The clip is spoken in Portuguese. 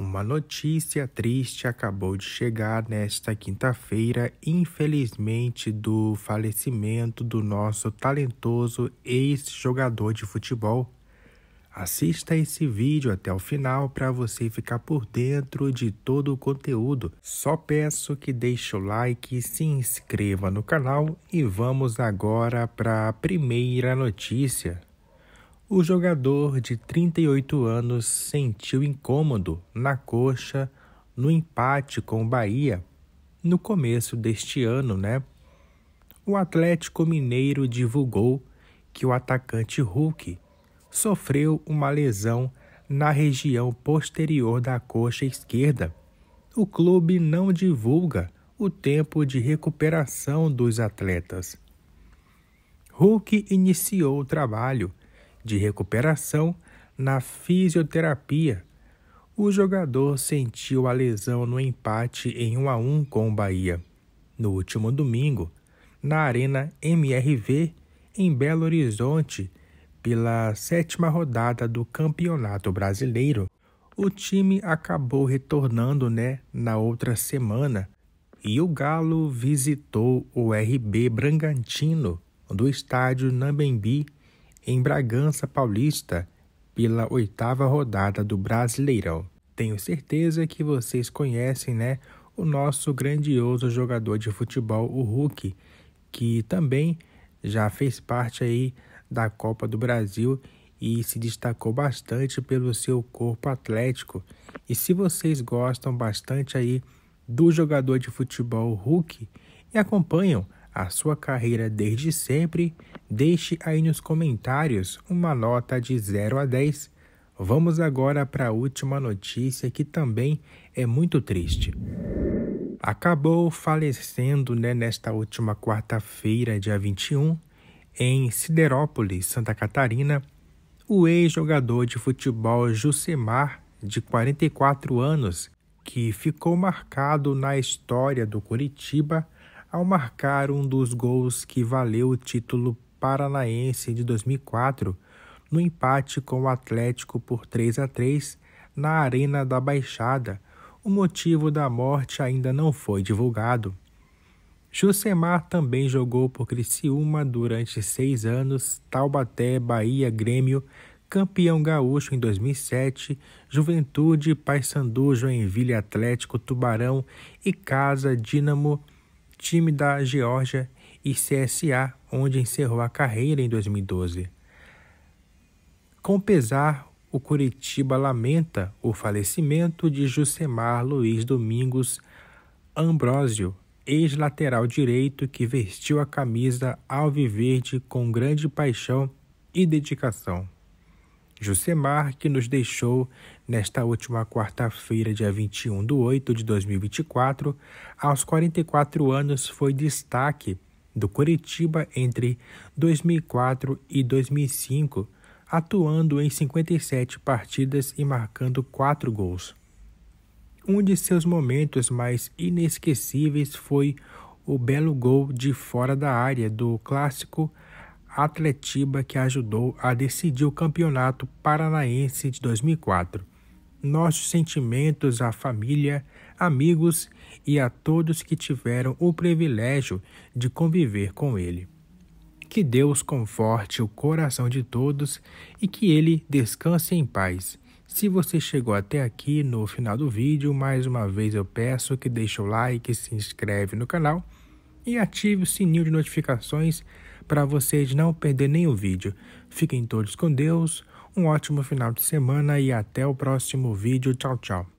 Uma notícia triste acabou de chegar nesta quinta-feira, infelizmente, do falecimento do nosso talentoso ex-jogador de futebol. Assista esse vídeo até o final para você ficar por dentro de todo o conteúdo. Só peço que deixe o like, se inscreva no canal e vamos agora para a primeira notícia. O jogador de 38 anos sentiu incômodo na coxa no empate com o Bahia no começo deste ano, né? O Atlético Mineiro divulgou que o atacante Hulk sofreu uma lesão na região posterior da coxa esquerda. O clube não divulga o tempo de recuperação dos atletas. Hulk iniciou o trabalho de recuperação na fisioterapia. O jogador sentiu a lesão no empate em 1 a 1 com o Bahia. No último domingo, na Arena MRV, em Belo Horizonte, pela sétima rodada do Campeonato Brasileiro, o time acabou retornando né, na outra semana e o Galo visitou o RB Bragantino do estádio Nambembi em Bragança Paulista pela oitava rodada do Brasileirão. Tenho certeza que vocês conhecem, né, o nosso grandioso jogador de futebol, o Hulk, que também já fez parte aí da Copa do Brasil e se destacou bastante pelo seu corpo atlético. E se vocês gostam bastante aí do jogador de futebol Hulk e acompanham a sua carreira desde sempre, Deixe aí nos comentários uma nota de 0 a 10. Vamos agora para a última notícia que também é muito triste. Acabou falecendo né, nesta última quarta-feira, dia 21, em Siderópolis, Santa Catarina, o ex-jogador de futebol Jucemar, de 44 anos, que ficou marcado na história do Curitiba ao marcar um dos gols que valeu o título Paranaense de 2004 no empate com o Atlético por 3 a 3 na Arena da Baixada. O motivo da morte ainda não foi divulgado. Jusemar também jogou por Criciúma durante seis anos, Taubaté, Bahia, Grêmio, campeão gaúcho em 2007, Juventude, Paysandu, Joinville, Atlético, Tubarão e Casa, Dínamo, time da Geórgia e CSA, onde encerrou a carreira em 2012. Com pesar, o Curitiba lamenta o falecimento de Jusemar Luiz Domingos Ambrósio, ex-lateral direito que vestiu a camisa alviverde com grande paixão e dedicação. Jusemar, que nos deixou nesta última quarta-feira, dia 21 de 8 de 2024, aos 44 anos, foi destaque do Curitiba entre 2004 e 2005, atuando em 57 partidas e marcando 4 gols. Um de seus momentos mais inesquecíveis foi o belo gol de fora da área do clássico Atletiba que ajudou a decidir o Campeonato Paranaense de 2004 nossos sentimentos à família, amigos e a todos que tiveram o privilégio de conviver com ele. Que Deus conforte o coração de todos e que ele descanse em paz. Se você chegou até aqui no final do vídeo, mais uma vez eu peço que deixe o like, se inscreve no canal e ative o sininho de notificações para vocês não perder nenhum vídeo. Fiquem todos com Deus, um ótimo final de semana e até o próximo vídeo. Tchau, tchau.